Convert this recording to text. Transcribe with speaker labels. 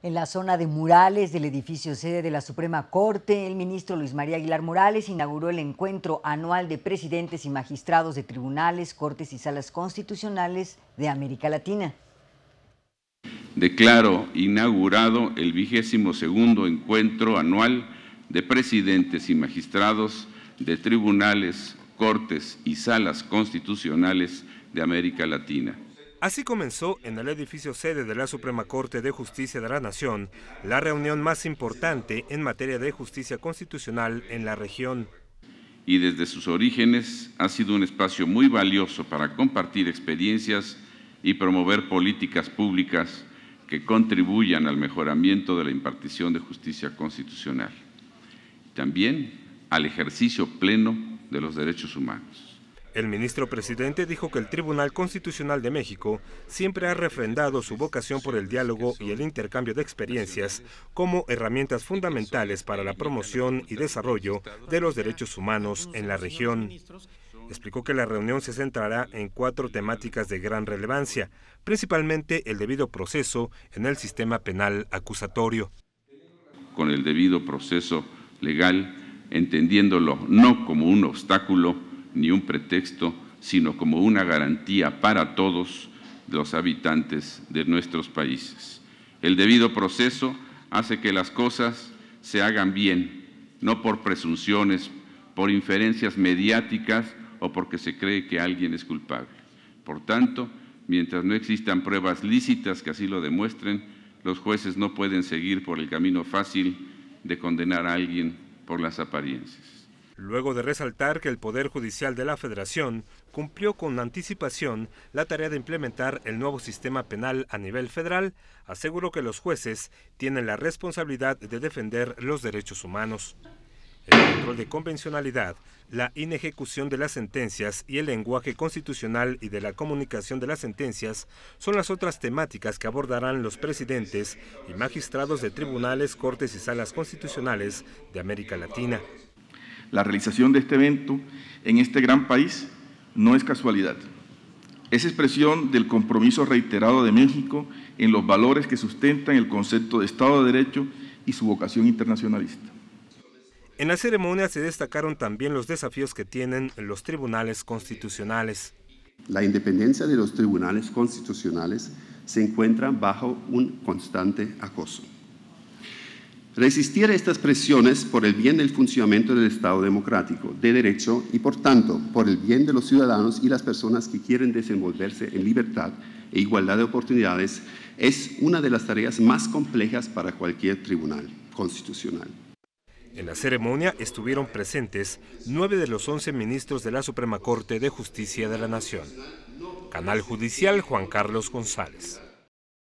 Speaker 1: En la zona de murales del edificio sede de la Suprema Corte, el ministro Luis María Aguilar Morales inauguró el encuentro anual de presidentes y magistrados de tribunales, cortes y salas constitucionales de América Latina. Declaro inaugurado el vigésimo segundo encuentro anual de presidentes y magistrados de tribunales, cortes y salas constitucionales de América Latina.
Speaker 2: Así comenzó en el edificio sede de la Suprema Corte de Justicia de la Nación la reunión más importante en materia de justicia constitucional en la región.
Speaker 1: Y desde sus orígenes ha sido un espacio muy valioso para compartir experiencias y promover políticas públicas que contribuyan al mejoramiento de la impartición de justicia constitucional. También al ejercicio pleno de los derechos humanos.
Speaker 2: El ministro presidente dijo que el Tribunal Constitucional de México siempre ha refrendado su vocación por el diálogo y el intercambio de experiencias como herramientas fundamentales para la promoción y desarrollo de los derechos humanos en la región. Explicó que la reunión se centrará en cuatro temáticas de gran relevancia, principalmente el debido proceso en el sistema penal acusatorio.
Speaker 1: Con el debido proceso legal, entendiéndolo no como un obstáculo, ni un pretexto, sino como una garantía para todos los habitantes de nuestros países. El debido proceso hace que las cosas se hagan bien, no por presunciones, por inferencias mediáticas o porque se cree que alguien es culpable. Por tanto, mientras no existan pruebas lícitas que así lo demuestren, los jueces no pueden seguir por el camino fácil de condenar a alguien por las apariencias
Speaker 2: luego de resaltar que el Poder Judicial de la Federación cumplió con anticipación la tarea de implementar el nuevo sistema penal a nivel federal, aseguró que los jueces tienen la responsabilidad de defender los derechos humanos. El control de convencionalidad, la inejecución de las sentencias y el lenguaje constitucional y de la comunicación de las sentencias son las otras temáticas que abordarán los presidentes y magistrados de tribunales, cortes y salas constitucionales de América Latina.
Speaker 1: La realización de este evento en este gran país no es casualidad. Es expresión del compromiso reiterado de México en los valores que sustentan el concepto de Estado de Derecho y su vocación internacionalista.
Speaker 2: En la ceremonia se destacaron también los desafíos que tienen los tribunales constitucionales.
Speaker 3: La independencia de los tribunales constitucionales se encuentra bajo un constante acoso. Resistir a estas presiones por el bien del funcionamiento del Estado democrático, de derecho y, por tanto, por el bien de los ciudadanos y las personas que quieren desenvolverse en libertad e igualdad de oportunidades, es una de las tareas más complejas para cualquier tribunal constitucional.
Speaker 2: En la ceremonia estuvieron presentes nueve de los once ministros de la Suprema Corte de Justicia de la Nación. Canal Judicial Juan Carlos González.